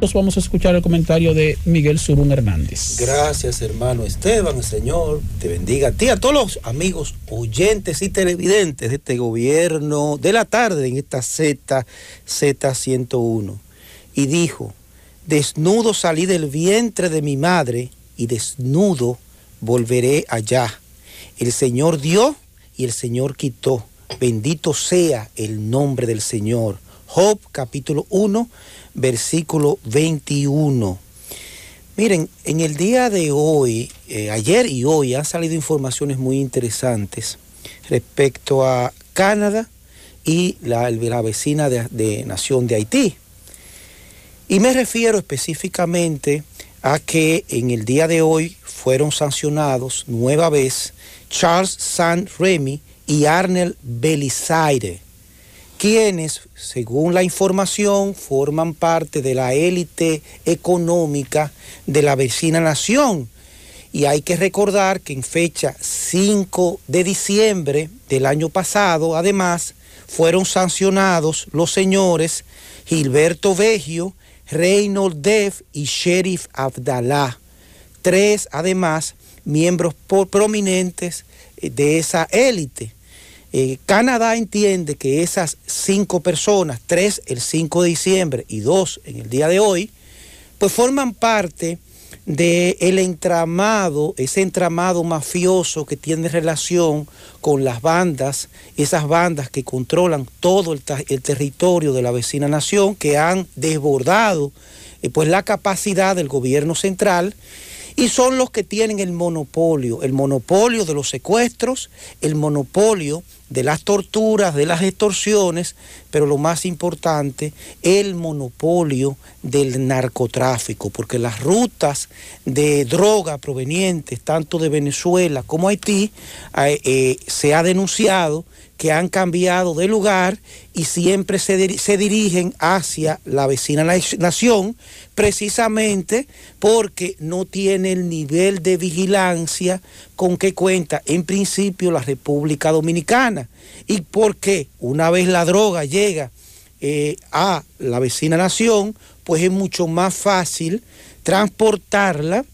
Pues vamos a escuchar el comentario de Miguel Surún Hernández. Gracias, hermano Esteban, Señor, te bendiga a ti, a todos los amigos oyentes y televidentes de este gobierno de la tarde en esta Z, Z101. Y dijo, desnudo salí del vientre de mi madre y desnudo volveré allá. El Señor dio y el Señor quitó. Bendito sea el nombre del Señor. Job capítulo 1, versículo 21. Miren, en el día de hoy, eh, ayer y hoy han salido informaciones muy interesantes respecto a Canadá y la, vecina de, nación de Haití. Y me refiero específicamente a que en el día de hoy fueron sancionados nueva vez Charles San Remy y Arnel Belisaire, quienes, según la información, forman parte de la élite económica de la vecina nación. Y hay que recordar que en fecha 5 de diciembre del año pasado, además, fueron sancionados los señores Gilberto Vegio, Reynold Dev y Sheriff Abdallah, Tres, además, miembros prominentes eh, de esa élite. Eh, Canadá entiende que esas cinco personas, tres el 5 de diciembre y dos en el día de hoy, pues forman parte del el entramado, ese entramado mafioso que tiene relación con las bandas, esas bandas que controlan todo el, territorio de la vecina nación, que han desbordado eh, pues la capacidad del gobierno central y son los que tienen el monopolio, el monopolio de los secuestros, el monopolio de las torturas, de las extorsiones, pero lo más importante, el monopolio del narcotráfico, porque las rutas de droga provenientes tanto de Venezuela como Haití eh, eh, se ha denunciado que han cambiado de lugar y siempre se, se dirigen hacia la vecina nación, precisamente porque no tiene el nivel de vigilancia con que cuenta en principio la República Dominicana y porque una vez la droga llega eh, a la vecina nación, pues es mucho más fácil transportarla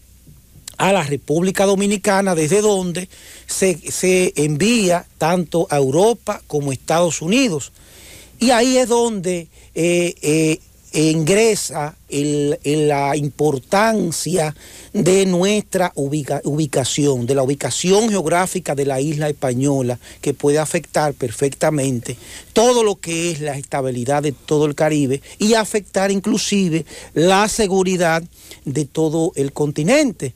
a la República Dominicana, desde donde se, envía tanto a Europa como a Estados Unidos. Y ahí es donde eh, eh, ingresa en la importancia de nuestra ubicación, de la ubicación geográfica de la isla española, que puede afectar perfectamente todo lo que es la estabilidad de todo el Caribe y afectar inclusive la seguridad de todo el continente.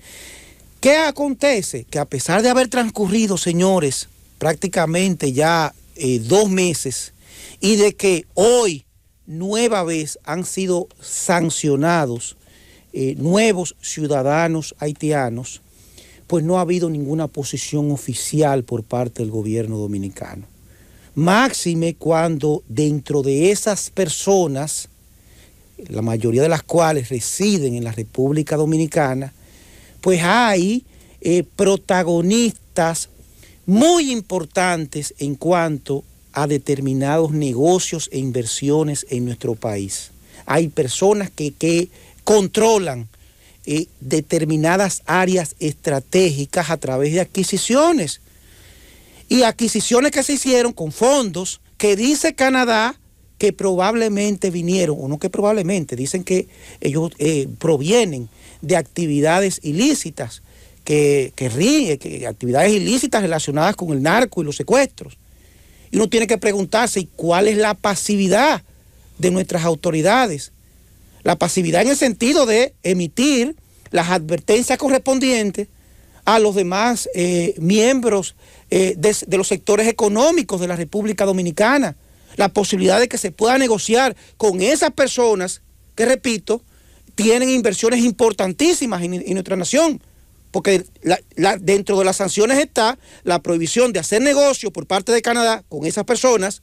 ¿Qué acontece? Que a pesar de haber transcurrido, señores, prácticamente ya eh, dos meses y de que hoy nueva vez han sido sancionados eh, nuevos ciudadanos haitianos, pues no ha habido ninguna posición oficial por parte del gobierno dominicano. Máxime cuando dentro de esas personas, la mayoría de las cuales residen en la República Dominicana, pues hay eh, protagonistas muy importantes en cuanto a determinados negocios e inversiones en nuestro país. Hay personas que, controlan eh, determinadas áreas estratégicas a través de adquisiciones. Y adquisiciones que se hicieron con fondos que dice Canadá que probablemente vinieron, o no que probablemente, dicen que ellos eh, provienen de actividades ilícitas, que, que, actividades ilícitas relacionadas con el narco y los secuestros. Y uno tiene que preguntarse, ¿y cuál es la pasividad de nuestras autoridades? La pasividad en el sentido de emitir las advertencias correspondientes a los demás eh, miembros eh, de, los sectores económicos de la República Dominicana. La posibilidad de que se pueda negociar con esas personas que, repito, tienen inversiones importantísimas en, nuestra nación. Porque dentro de las sanciones está la prohibición de hacer negocio por parte de Canadá con esas personas,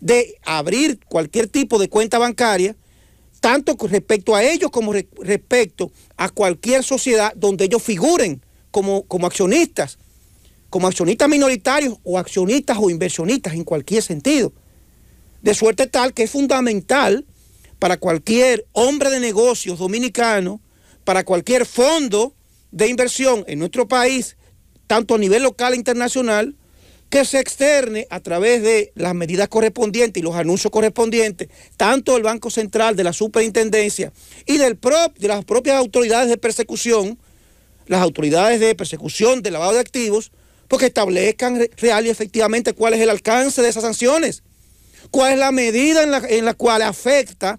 de abrir cualquier tipo de cuenta bancaria, tanto respecto a ellos como respecto a cualquier sociedad donde ellos figuren como, como accionistas, como accionistas minoritarios o accionistas o inversionistas en cualquier sentido. De suerte tal que es fundamental para cualquier hombre de negocios dominicano, para cualquier fondo de inversión en nuestro país, tanto a nivel local e internacional, que se externe a través de las medidas correspondientes y los anuncios correspondientes, tanto del Banco Central, de la Superintendencia y del de las propias autoridades de persecución, las autoridades de persecución de lavado de activos, porque pues establezcan real y efectivamente cuál es el alcance de esas sanciones, cuál es la medida en la, en la cual afecta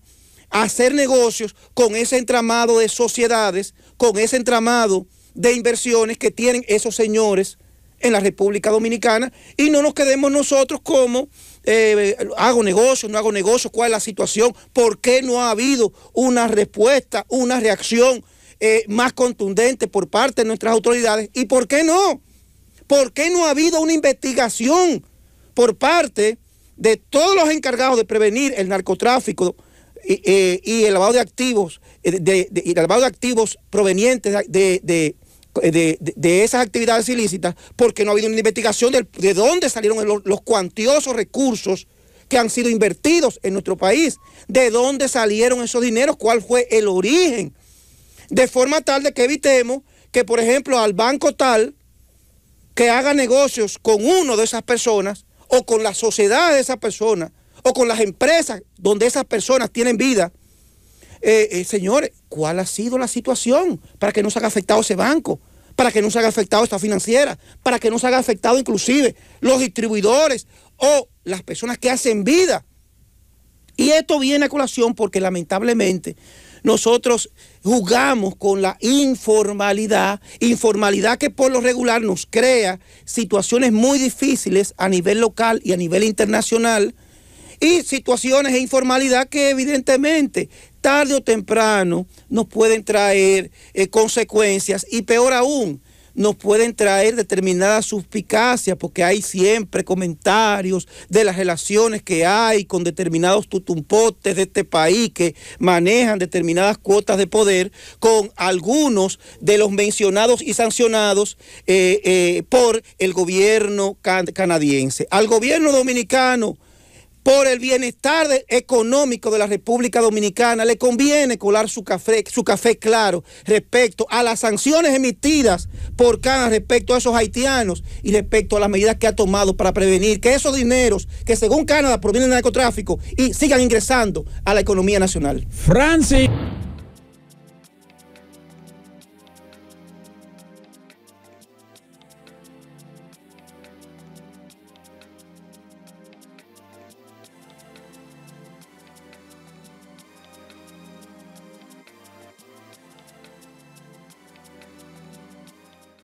hacer negocios con ese entramado de sociedades con ese entramado de inversiones que tienen esos señores en la República Dominicana y no nos quedemos nosotros como eh, hago negocio, no hago negocio, cuál es la situación, por qué no ha habido una respuesta, una reacción eh, más contundente por parte de nuestras autoridades y por qué no, por qué no ha habido una investigación por parte de todos los encargados de prevenir el narcotráfico eh, y, el lavado de activos, eh, de, y el lavado de activos provenientes eh, de, esas actividades ilícitas, porque no ha habido una investigación de dónde salieron los, cuantiosos recursos que han sido invertidos en nuestro país, de dónde salieron esos dineros, cuál fue el origen, de forma tal de que evitemos que, por ejemplo, al banco tal que haga negocios con uno de esas personas o con la sociedad de esa persona o con las empresas donde esas personas tienen vida. Eh, eh, señores, ¿cuál ha sido la situación para que no se haya afectado ese banco? Para que no se haya afectado esta financiera, para que no se haya afectado inclusive los distribuidores o las personas que hacen vida. Y esto viene a colación porque lamentablemente nosotros jugamos con la informalidad, informalidad que por lo regular nos crea situaciones muy difíciles a nivel local y a nivel internacional y situaciones e informalidad que evidentemente tarde o temprano nos pueden traer eh, consecuencias y peor aún, nos pueden traer determinadas suspicacias, porque hay siempre comentarios de las relaciones que hay con determinados tutumpotes de este país que manejan determinadas cuotas de poder con algunos de los mencionados y sancionados eh, eh, por el gobierno canadiense. Al gobierno dominicano por el bienestar económico de la República Dominicana, le conviene colar su café, claro respecto a las sanciones emitidas por Canadá respecto a esos haitianos y respecto a las medidas que ha tomado para prevenir que esos dineros que según Canadá provienen del narcotráfico y sigan ingresando a la economía nacional.